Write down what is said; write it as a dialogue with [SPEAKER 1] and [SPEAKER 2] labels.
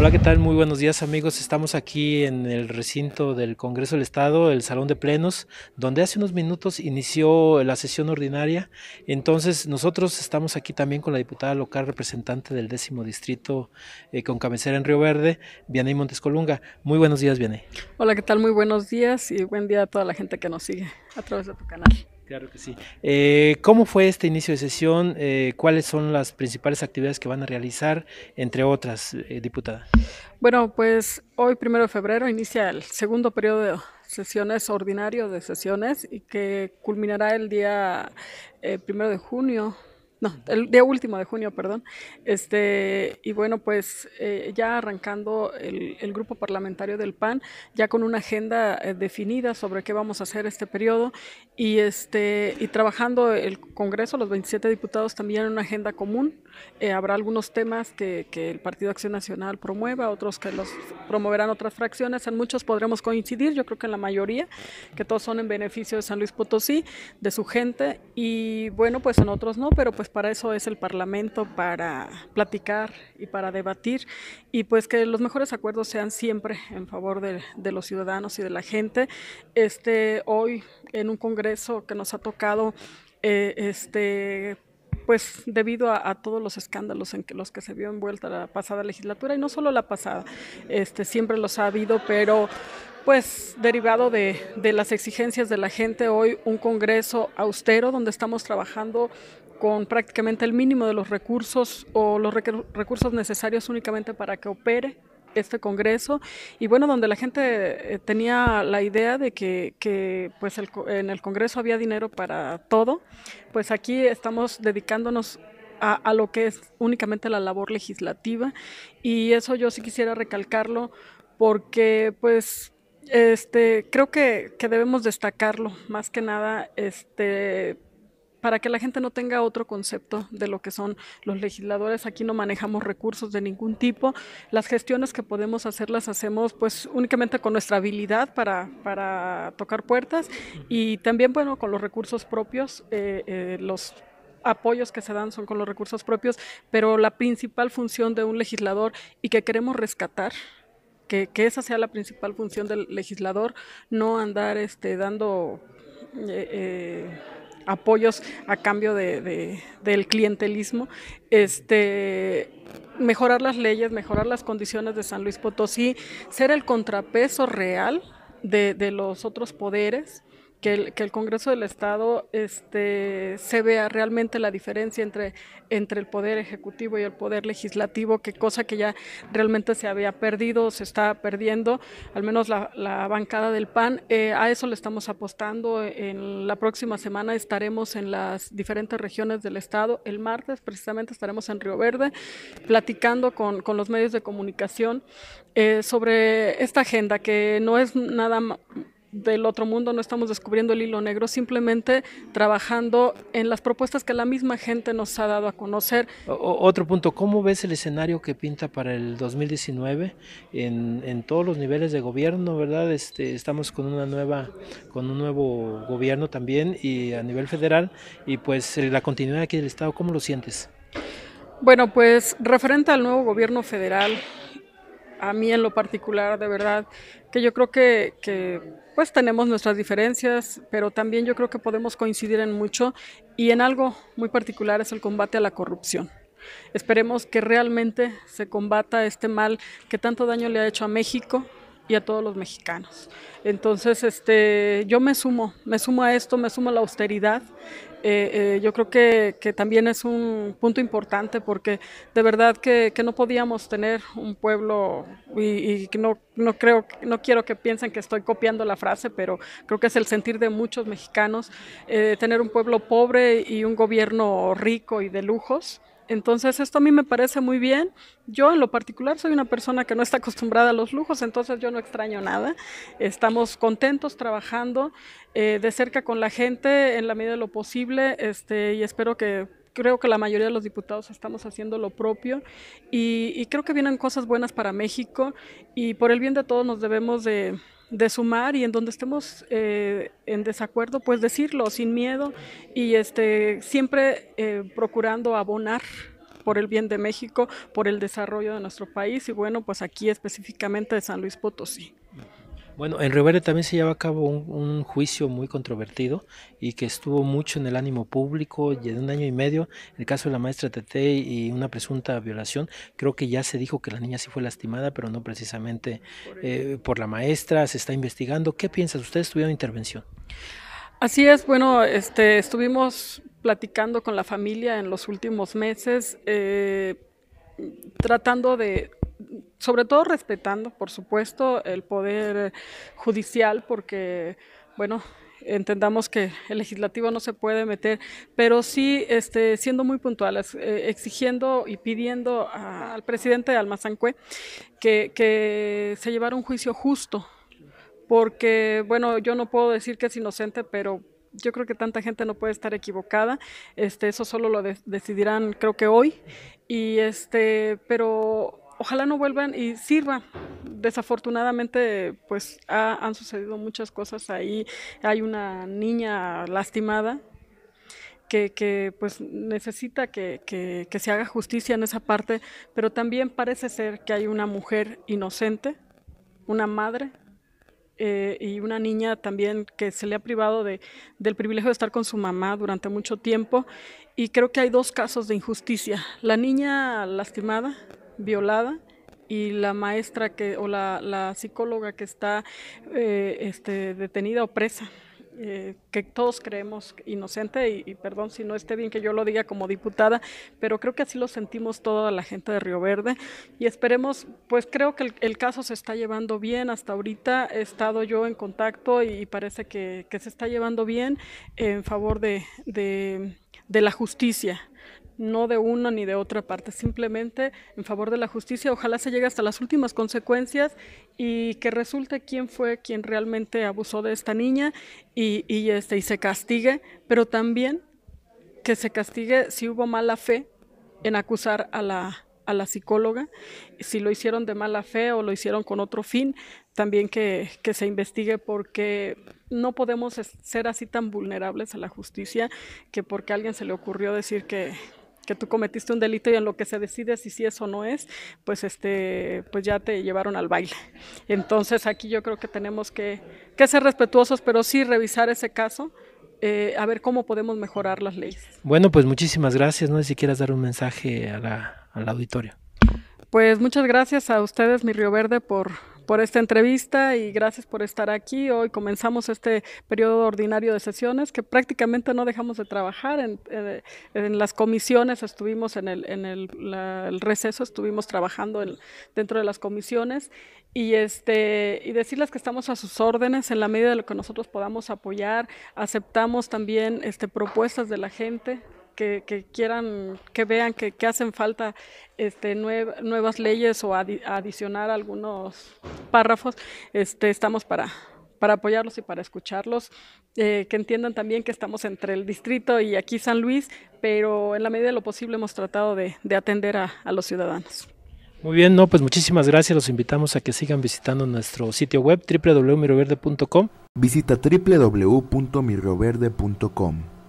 [SPEAKER 1] Hola, ¿qué tal? Muy buenos días amigos. Estamos aquí en el recinto del Congreso del Estado, el Salón de Plenos, donde hace unos minutos inició la sesión ordinaria. Entonces nosotros estamos aquí también con la diputada local representante del décimo distrito eh, con cabecera en Río Verde, Vianey Montes Colunga. Muy buenos días, Vianey.
[SPEAKER 2] Hola, ¿qué tal? Muy buenos días y buen día a toda la gente que nos sigue a través de tu canal. Claro que sí.
[SPEAKER 1] Eh, ¿Cómo fue este inicio de sesión? Eh, ¿Cuáles son las principales actividades que van a realizar, entre otras, eh, diputada?
[SPEAKER 2] Bueno, pues hoy, primero de febrero, inicia el segundo periodo de sesiones ordinario de sesiones y que culminará el día primero de junio no, el día último de junio, perdón. Este, y bueno, pues eh, ya arrancando el, grupo parlamentario del PAN, ya con una agenda eh, definida sobre qué vamos a hacer este periodo y, este, y trabajando el Congreso, los 27 diputados también en una agenda común. Eh, habrá algunos temas que, que, el Partido Acción Nacional promueva, otros que los promoverán otras fracciones, en muchos podremos coincidir, yo creo que en la mayoría, que todos son en beneficio de San Luis Potosí, de su gente, y bueno, pues en otros no, pero pues para eso es el Parlamento, para platicar y para debatir, y pues que los mejores acuerdos sean siempre en favor de, los ciudadanos y de la gente. Este, hoy en un congreso que nos ha tocado, eh, este, pues debido a, todos los escándalos en los que se vio envuelta la pasada legislatura, y no solo la pasada, este, siempre los ha habido, pero pues derivado de, de, las exigencias de la gente, hoy un Congreso austero donde estamos trabajando con prácticamente el mínimo de los recursos o los recursos necesarios únicamente para que opere este congreso y bueno donde la gente eh, tenía la idea de que, pues en el congreso había dinero para todo pues aquí estamos dedicándonos a, a, lo que es únicamente la labor legislativa y eso yo sí quisiera recalcarlo porque pues este creo que, que debemos destacarlo más que nada este para que la gente no tenga otro concepto de lo que son los legisladores. Aquí no manejamos recursos de ningún tipo. Las gestiones que podemos hacer las hacemos pues únicamente con nuestra habilidad para, para tocar puertas y también bueno con los recursos propios, eh, eh, los apoyos que se dan son con los recursos propios, pero la principal función de un legislador y que queremos rescatar que, esa sea la principal función del legislador, no andar este, dando eh, apoyos a cambio de, del clientelismo, este, mejorar las leyes, mejorar las condiciones de San Luis Potosí, ser el contrapeso real de los otros poderes que el, Congreso del Estado este, se vea realmente la diferencia entre, entre el poder ejecutivo y el poder legislativo, que cosa que ya realmente se había perdido, se está perdiendo, al menos la, bancada del PAN. Eh, a eso le estamos apostando. En la próxima semana estaremos en las diferentes regiones del Estado. El martes precisamente estaremos en Río Verde platicando con, los medios de comunicación eh, sobre esta agenda que no es nada del otro mundo, no estamos descubriendo el hilo negro, simplemente trabajando en las propuestas que la misma gente nos ha dado a conocer.
[SPEAKER 1] otro punto, ¿cómo ves el escenario que pinta para el 2019 en, en todos los niveles de gobierno, verdad? Este, estamos con una nueva, con un nuevo gobierno también y a nivel federal y pues eh, la continuidad aquí del Estado, ¿cómo lo sientes?
[SPEAKER 2] Bueno, pues referente al nuevo gobierno federal, a mí en lo particular, de verdad, que yo creo que, pues tenemos nuestras diferencias, pero también yo creo que podemos coincidir en mucho y en algo muy particular es el combate a la corrupción. Esperemos que realmente se combata este mal que tanto daño le ha hecho a México y a todos los mexicanos. Entonces, este, yo me sumo, me sumo a esto, me sumo a la austeridad eh, eh, yo creo que, también es un punto importante porque de verdad que, no podíamos tener un pueblo y, no, no creo, no quiero que piensen que estoy copiando la frase, pero creo que es el sentir de muchos mexicanos eh, tener un pueblo pobre y un gobierno rico y de lujos. Entonces esto a mí me parece muy bien. Yo en lo particular soy una persona que no está acostumbrada a los lujos, entonces yo no extraño nada. Estamos contentos trabajando eh, de cerca con la gente en la medida de lo posible este, y espero que creo que la mayoría de los diputados estamos haciendo lo propio y creo que vienen cosas buenas para México y por el bien de todos nos debemos de de sumar y en donde estemos eh, en desacuerdo, pues decirlo sin miedo y este, siempre eh, procurando abonar por el bien de México, por el desarrollo de nuestro país y bueno, pues aquí específicamente de San Luis Potosí.
[SPEAKER 1] Bueno, en Río también se llevó a cabo un, juicio muy controvertido y que estuvo mucho en el ánimo público y un año y medio, el caso de la maestra Tete y una presunta violación, creo que ya se dijo que la niña sí fue lastimada, pero no precisamente eh, por la maestra, se está investigando. ¿Qué piensas? ¿Ustedes tuvieron intervención?
[SPEAKER 2] Así es, bueno, este, estuvimos platicando con la familia en los últimos meses, eh, tratando de sobre todo respetando, por supuesto, el poder judicial, porque, bueno, entendamos que el legislativo no se puede meter, pero sí este, siendo muy puntuales, eh, exigiendo y pidiendo al presidente de Almazancue que, que se llevara un juicio justo, porque, bueno, yo no puedo decir que es inocente, pero yo creo que tanta gente no puede estar equivocada. Este, eso solo lo decidirán, creo que hoy. Y este, pero ojalá no vuelvan y sirva. Desafortunadamente, pues han sucedido muchas cosas ahí. Hay una niña lastimada que, pues necesita que, se haga justicia en esa parte, pero también parece ser que hay una mujer inocente, una madre eh, y una niña también que se le ha privado del privilegio de estar con su mamá durante mucho tiempo y creo que hay dos casos de injusticia, la niña lastimada violada y la maestra que o la, psicóloga que está eh, este, detenida o presa. Eh, que todos creemos inocente, y, perdón si no esté bien que yo lo diga como diputada, pero creo que así lo sentimos toda la gente de Río Verde y esperemos, pues creo que el, caso se está llevando bien hasta ahorita, he estado yo en contacto y, parece que, se está llevando bien en favor de, de la justicia no de una ni de otra parte, simplemente en favor de la justicia. Ojalá se llegue hasta las últimas consecuencias y que resulte quién fue quien realmente abusó de esta niña y, este, y se castigue, pero también que se castigue si hubo mala fe en acusar a la, a la psicóloga, si lo hicieron de mala fe o lo hicieron con otro fin, también que, que, se investigue porque no podemos ser así tan vulnerables a la justicia que porque a alguien se le ocurrió decir que, que tú cometiste un delito y en lo que se decide si sí es o no es, pues este, pues ya te llevaron al baile. Entonces aquí yo creo que tenemos que, que ser respetuosos, pero sí revisar ese caso. Eh, a ver cómo podemos mejorar las leyes.
[SPEAKER 1] Bueno, pues muchísimas gracias. No sé si quieras dar un mensaje a la, al auditorio.
[SPEAKER 2] Pues muchas gracias a ustedes, mi Río Verde, por, por esta entrevista y gracias por estar aquí. Hoy comenzamos este periodo ordinario de sesiones que prácticamente no dejamos de trabajar. En, eh, las comisiones estuvimos, en el, en el, receso estuvimos trabajando dentro de las comisiones y, este, y decirles que estamos a sus órdenes en la medida de lo que nosotros podamos apoyar. Aceptamos también este, propuestas de la gente que, quieran, que vean que, hacen falta este, nuevas leyes o adicionar algunos párrafos, este, estamos para, para apoyarlos y para escucharlos, eh, que entiendan también que estamos entre el distrito y aquí San Luis, pero en la medida de lo posible hemos tratado de, atender a, los ciudadanos.
[SPEAKER 1] Muy bien, no, pues muchísimas gracias. Los invitamos a que sigan visitando nuestro sitio web www.miroverde.com. Visita www.miroverde.com.